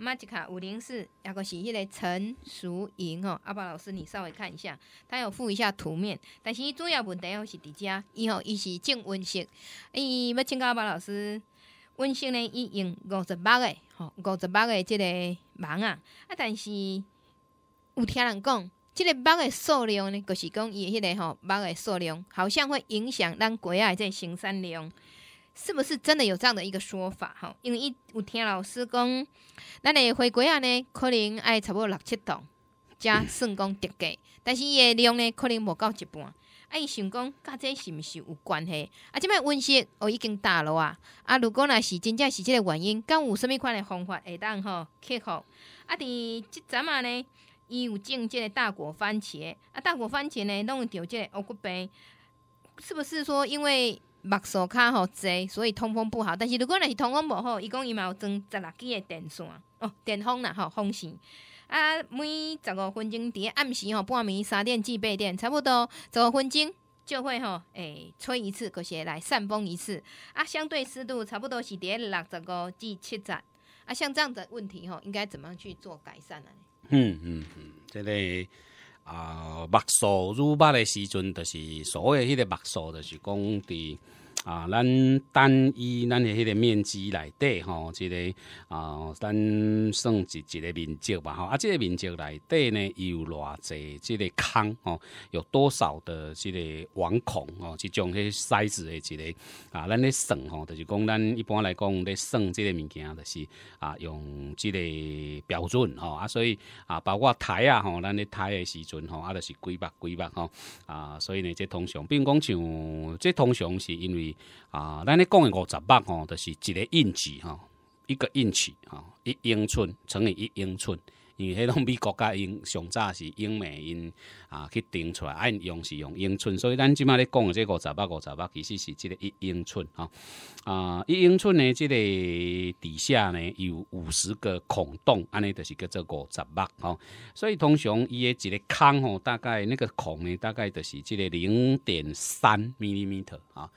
玛吉卡五零四，抑个是迄个陈淑莹吼，阿宝老师你稍微看一下，他有附一下图面，但是伊主要问题又是伫遮，伊吼伊是种温室，伊要请教阿宝老师，温室呢伊用五十八个，吼，五十八个即个网啊，啊，但是有听人讲，即个芒的数量呢，就是讲伊迄个吼芒的数量，好像会影响咱国即这生产量。是不是真的有这样的一个说法哈？因为伊有听老师讲，咱的回归啊呢，可能爱差不多六七度，加算讲叠加，但是伊的量呢可能无到一半。啊，伊想讲，甲这是毋是有关系？啊，即摆温室哦已经大了啊。啊，如果若是真正是即个原因，敢有甚物款的方法会当吼克服？啊，伫即阵啊呢，伊有种即个大果番茄，啊，大果番茄呢着即个乌骨病，是不是说因为？目数卡吼济，所以通风不好。但是如果若是通风不好，伊讲伊嘛有装十六根的电线哦，电风啦吼风扇啊，每十五分钟咧暗时吼，半暝三点至八点，差不多十五分钟就会吼，哎吹一次，是些来扇风一次啊。相对湿度差不多是咧六十五至七十啊。像这样的问题吼，应该怎么去做改善呢？嗯嗯嗯，这个。啊，目数入目诶时阵，就是所谓迄个目数，就是讲伫。啊，咱单一咱的迄个面积来底吼，即个啊，咱算一一个面积吧吼。啊，即个面积来底呢，有偌侪即个坑哦，有多少的即个网孔哦，即种迄筛子的即个啊，咱咧算吼，就是讲咱一般来讲咧算即个物件，就是啊，用即个标准吼啊，所以啊，包括台啊吼，咱咧台的时阵吼啊，就是几百几百吼啊，所以呢，即通常，比如讲像即通常是因为。啊，咱咧讲嘅五十八吼，就是一个印尺吼，一个印尺吼，一英寸乘以一英寸。因为迄种美国家英上早是英美因啊去定出来，按用是用英寸，所以咱即马咧讲嘅这个五十八、五十八，其实是即个一英寸吼，啊，一英寸呢，即个底下呢有五十个孔洞，安尼就是叫做五十八吼。所以通常伊嘅一个坑吼，大概那个孔呢，大概就是即个零点三 millimeter 啊。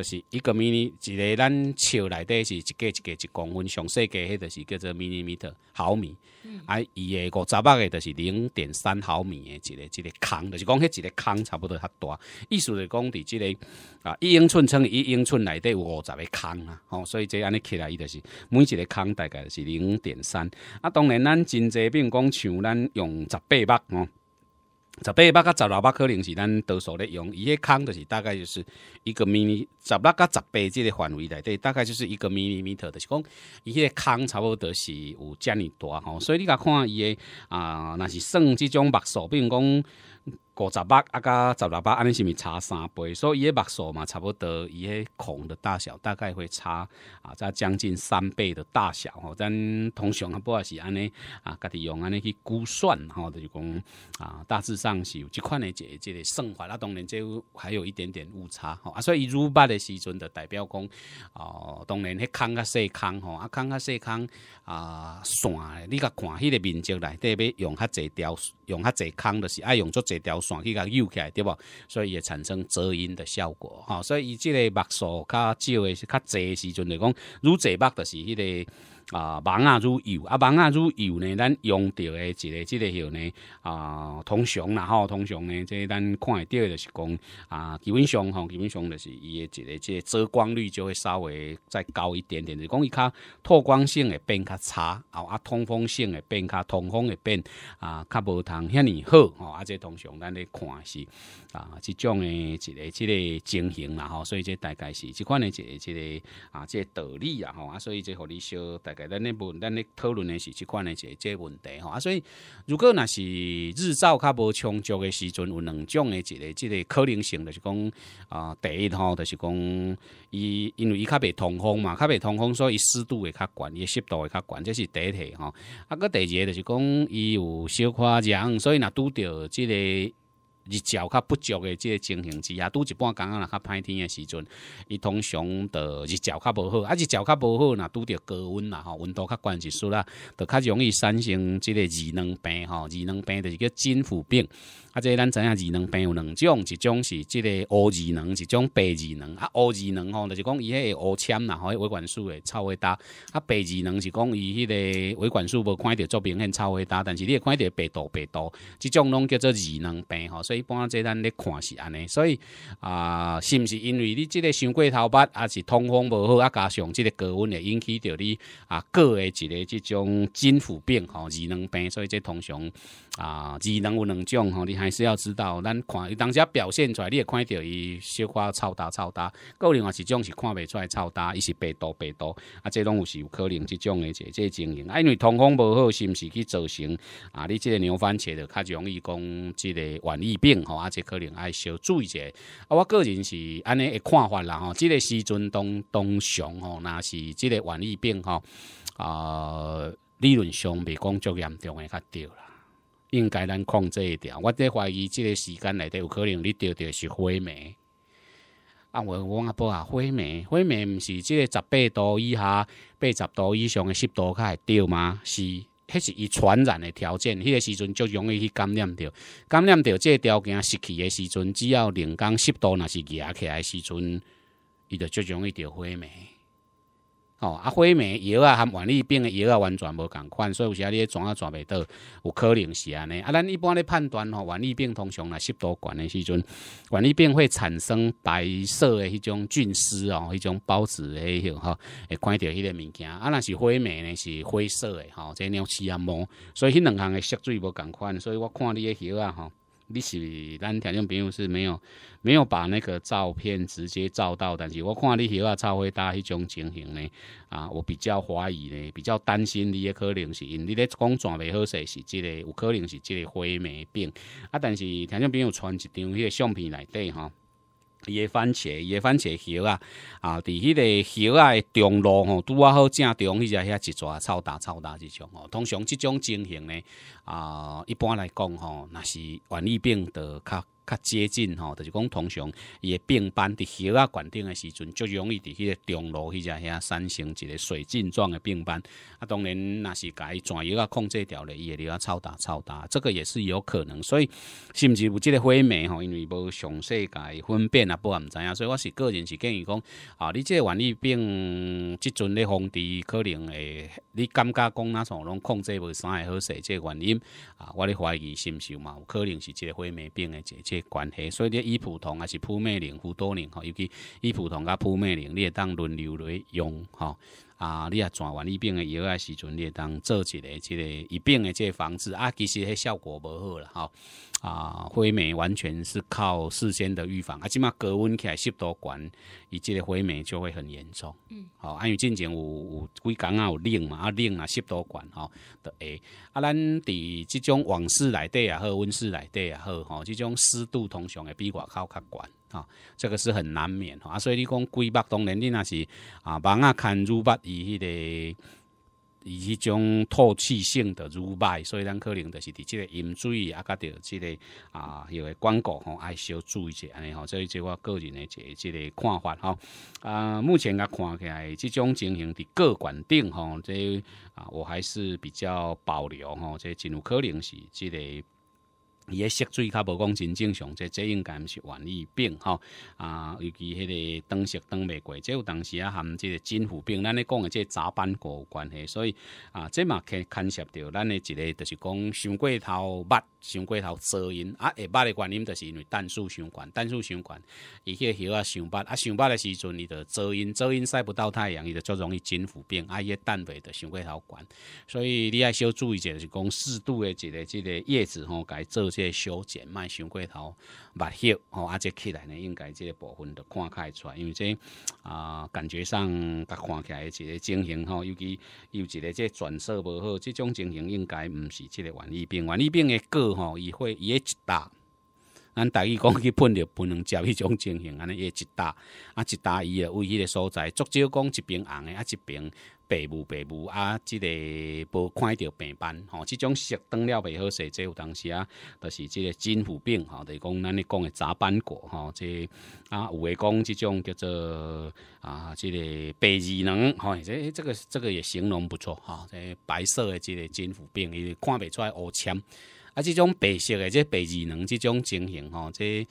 就是一个 mini，一个咱树内底是一个一个一公分上细个，迄就是叫做 m i n i m e t e r 毫米，啊，伊个五十八个就是零点三毫米的一个一个空，就是讲迄一个空差不多较大。意思就讲，伫即个啊一英寸乘一英寸内底有五十个空啊，吼，所以这安尼起来，伊就是每一个空大概就是零点三。啊，当然咱真济如讲像咱用十八八哦。十八八个、十六八可能，是咱多数咧用。伊个空就是大概就是一个 mini 十八甲十八这个范围内，对，大概就是一个 mini meter，就是讲伊个空差不多是有遮尼大吼。所以你甲看伊个啊，那是算这种目数，比如讲。五十八啊，加十六八，安尼是咪差三倍？所以伊个目数嘛，差不多伊个孔的大小大概会差啊，差将近三倍的大小吼。咱通常啊，不也是安尼啊，家己用安尼去估算吼，就是讲啊，大致上是有即款的一个这个算法。啊，当然，这还有一点点误差吼。啊，所以伊入八的时阵的代表讲，哦，当然迄空较细空吼，啊空较细空啊，线，你甲看迄个面积内底要用较侪条，用较济空，就是爱用足侪条。转去甲扭起来，对吧？所以也产生遮阴的效果，哈。所以伊这个目数较少的是、较侪时阵来讲，愈侪目就是迄个。啊，网啊如油啊网啊如油呢。咱用到诶一个、一个号呢啊，通常然后通常呢，即咱看得到就是讲啊，基本上吼，基本上就是伊诶一个即遮光率就会稍微再高一点点，就讲伊较透光性会变较差，啊通风性会变较通风会变啊，较无通遐尼好吼。啊，即通常咱咧看是啊，即种诶一个、一个情形然后，所以即大概是即款诶一个、一个啊，即道理啊吼啊，所以即互你小大。咱内部，咱咧讨论的是这款的这这即个问题吼，啊，所以如果那是日照较无充足的时候，有两种的一个即个可能性，就是讲啊，第一吼，就是讲伊因为伊较袂通风嘛，较袂通风，所以湿度会较悬，伊湿度会较悬，这是第一吼。啊，个第二就是讲伊有小夸张，所以若拄着即个。日照较不足的这个情形之下，拄一半感觉若较歹天的时阵，伊通常的日照较无好，啊日照较无好若拄着高温啦吼温度较悬一丝啦，就较容易产生这个二能病，吼二能病就是叫金腐病。即咱知影耳能病有两种，一种是即个耳二能，一种白二能。啊，耳二能吼，就是讲伊迄个乌签啦，吼，迄个血管束诶超会大；啊，白二能是讲伊迄个维管束无看着做明显超会大，但是你会看着白多白多。即种拢叫做耳能病吼，所以一般即咱咧看是安尼。所以啊，是毋是因为你即个伤过头发，啊是通风无好啊？加上即个高温会引起着你啊个诶一个即种筋腐病吼，耳能病。所以即通常啊，耳能有两种吼，你是要知道，咱看伊当时表现出来，你也看到伊小夸臭大臭大，个另外一种是看袂出来臭大，伊是白多白多，啊，这种有时有可能这种的，即这经营，啊，因为通风不好，是不是去造成啊？你这个牛番茄就较容易讲这个晚疫病吼，啊，这可能爱小注意一下。啊，我个人是安尼会看法啦吼，这个时阵当当上吼，那是这个晚疫病吼，啊，理论上未讲足严重的较对啦。应该咱控制一点。我伫怀疑，即个时间内底有可能你钓钓是灰霉啊。我我阿伯啊，灰霉灰霉毋是即个十八度以下、八十度以上的湿度较钓吗？是迄是伊传染的条件，迄个时阵就容易去感染着。感染着即个条件失去的时阵，只要零工湿度若是热起来的时阵，伊就最容易着灰霉。哦，啊，灰霉药啊，含原劣病的药啊，完全无共款，所以有时啊，你转啊转袂到，有可能是安尼。啊，咱一般咧判断吼，原劣病通常来湿度管的时阵，原劣病会产生白色的迄种菌丝哦，迄种孢子的迄种吼，会看到迄个物件。啊，若是灰霉呢，是灰色的吼，即鸟翅啊毛，所以迄两项的色水无共款，所以我看你的药啊吼。你是咱听众朋友是没有没有把那个照片直接照到，但是我看你翕啊照会搭迄种情形呢，啊，我比较怀疑呢，比较担心你的可能是因你咧讲全袂好势，是即个有可能是即个灰霉病啊，但是听众朋友传一张迄个相片内底吼，野番茄，野番茄叶啊，啊，伫迄个叶啊，中路吼，拄啊好正中，迄只遐一撮超大超大即种吼。通常即种情形呢，啊，一般来讲吼，若是原疫病的较。较接近吼，就是讲通常伊个病斑伫叶啊、管顶的时阵，就容易伫迄个中路去只遐产生一个水浸状的病斑。啊，当然若是伊全药啊控制掉咧，伊也啊超大超大，这个也是有可能。所以是毋是有即个灰霉吼？因为无详细个分辨啊，我唔知影。所以我是个人是建议讲，啊，你即个原疫病即阵咧防治，可能会你感觉讲哪从拢控制袂三个好势，即、个原因啊，我咧怀疑是毋是嘛？有可能是即个灰霉病的结症。关系，所以咧，伊普通还是普美灵辅多灵吼，尤其伊普通甲普美灵，你会当轮流来用吼。啊，你啊转完一病的，药啊时阵，你当做一个这个一病的这防治啊，其实迄效果无好了哈。啊，灰霉完全是靠事先的预防，啊，起码隔温起来湿度管，伊即个灰霉就会很严重。嗯，好，因为之前有有几工啊有冷嘛，啊冷啊湿度管吼，都会。啊，咱伫即种温室内底也好温室内底也好，吼，即种湿度通常会比外口较悬。啊，这个是很难免啊，所以你讲规百当然你那是啊，房啊看愈百以迄个以迄种透气性的愈百，所以咱可能就是伫即个饮水啊，甲着即个啊，个广告吼，爱小注意者安尼吼，所以即我个人的一个这个看法哈啊，目前啊看起来这种情形伫个管顶吼，这啊我还是比较保留吼，这真有可能是即个。伊个色水较无讲真正常，即即应该毋是顽疫病吼，啊，尤其迄个灯色灯未过，即有当时啊含即个金腐病，咱咧讲诶即杂斑果有关系，所以啊，即嘛牵牵涉着，咱诶一个就是讲伤过头捌伤过头遮音啊，会捌的原因就是因为氮素伤悬，氮素伤悬，伊迄个叶啊伤捌啊伤捌诶时阵伊就遮音遮音晒不到太阳，伊就较容易金腐病，啊，伊个氮肥就伤过头悬，所以你爱小注意者就是讲适度诶，一个即个叶子吼，该做。即修剪卖伤过头，目翕吼，啊，即起来呢，应该即部分都看开出，来，因为即啊感觉上甲看起来一个情形吼，尤其有一个即转色无好，即种情形应该毋是即个原疫病，原疫病会过吼，也会也一大。咱大伊讲去喷着不能照迄种情形，安尼一一搭啊一搭伊啊，位迄个所在，足少讲一边红诶，啊一边白雾白雾，啊，即个无看着病斑，吼，即种色灯了，袂好势，即有当时啊，就是即个真虎病，吼，就于讲咱咧讲诶杂斑果，吼，即啊有诶讲即种叫做啊，即个白异能，吼，即即个即个也形容不错，吼，即白色诶即个真虎病，伊看袂出来乌青。啊，即种白色诶，即白炽能即种情形吼，即。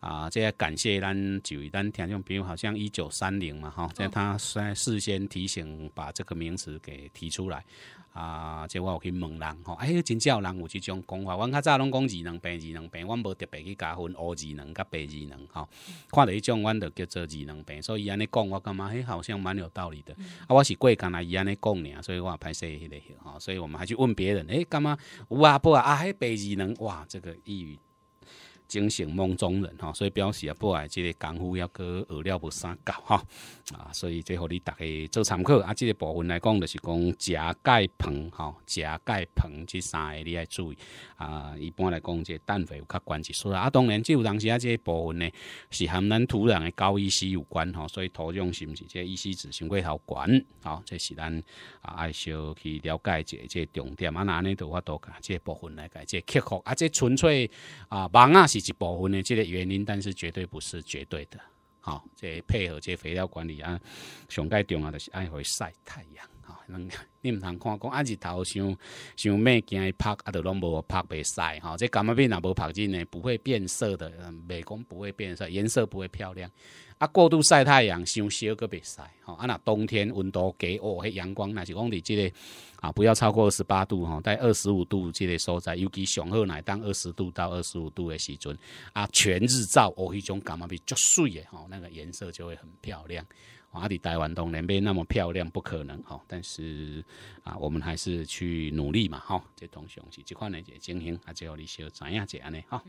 啊，这些感谢咱几位，咱听众，朋友，好像一九三零嘛，哈，在他先事先提醒，把这个名词给提出来啊，即我有去问人，吼，哎，真少人有这种讲法。阮较早拢讲二能病，二能病，阮无特别去加分，二能甲白二能，吼，看到一种，阮著叫做二能病。所以伊安尼讲，我感觉迄好像蛮有道理的，啊，我是过干来，伊安尼讲，所以，我拍摄迄个，吼。所以我们还去问别人，哎，干嘛？有啊，不啊，啊，嘿，白二能，哇，这个抑郁。惊醒梦中人哈，所以表示啊，不爱即个功夫要过学了无善够吼。啊，所以即互你逐个做参考啊。即个部分来讲，就是讲食钙、硼吼，食钙、硼即三个你要注意啊。一般来讲，即个氮肥有较关系。所以啊，当然，即有当时啊，即部分呢是含咱土壤的高依 C 有关哈，所以土壤是不是即依 C 值相对较悬吼，这是咱啊，小去了解一即重点啊，哪呢都法都讲即部分来讲，即克服啊，即纯粹啊，忙啊是。一部分的这个原因，但是绝对不是绝对的。好，这配合这肥料管理啊，上盖重要的是爱会晒太阳啊。你毋通看讲，啊，日头想想咩惊伊晒，啊都拢无晒袂晒吼。这感冒病若无晒进呢，不会变色的，袂讲不会变色，颜色不会漂亮。啊，过度晒太阳伤小个袂晒吼。啊，若冬天温度低哦，迄阳光那是讲伫即个啊，不要超过二十八度吼，在二十五度即个所在，尤其熊好乃当二十度到二十五度的时阵，啊，全日照哦，迄种感冒病就水诶吼，那个颜色就会很漂亮。啊，你台湾当然没那么漂亮，不可能吼，但是。是啊，我们还是去努力嘛，哈。这同学是这块呢，也经营，啊，最后你小要怎样怎样呢，哈。